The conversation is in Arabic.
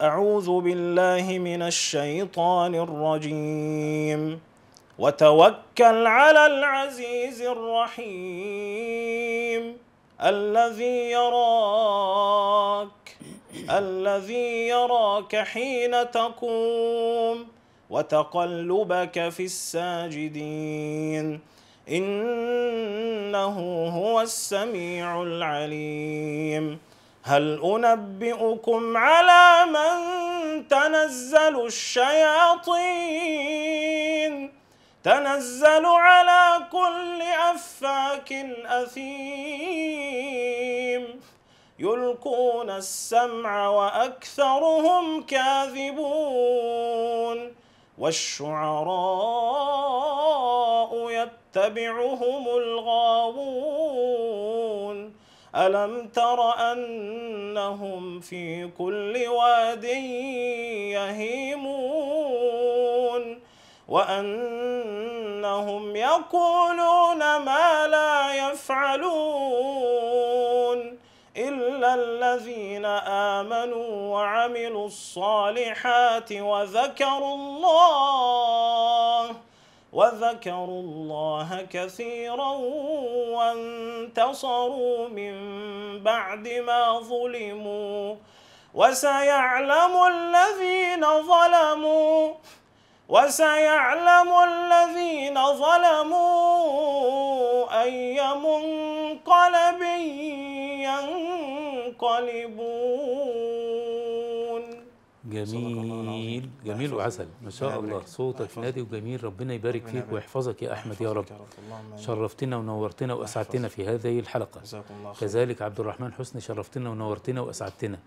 أعوذ بالله من الشيطان الرجيم وتوكل على العزيز الرحيم الذي يراك الذي يراك حين تقوم وتقلبك في الساجدين إنه هو السميع العليم هل أنبئكم على من تنزل الشياطين تنزل على كل أفاك أثيم يلقون السمع وأكثرهم كاذبون والشعراء يتبعهم الغاوون ألم تر أنهم في كل واد يهيمون وأنهم يقولون ما لا يفعلون إلا الذين آمنوا وعملوا الصالحات وذكروا الله وذكروا الله كثيرا وانتصروا من بعد ما ظلموا وسيعلم الذين ظلموا وسيعلم الذين ظلموا أي منقلب ينقلبون جميل جميل وعسل ما شاء الله صوتك نادي وجميل ربنا يبارك فيك ويحفظك يا احمد يا رب شرفتنا ونورتنا واسعدتنا في هذه الحلقه كذلك عبد الرحمن حسني شرفتنا ونورتنا واسعدتنا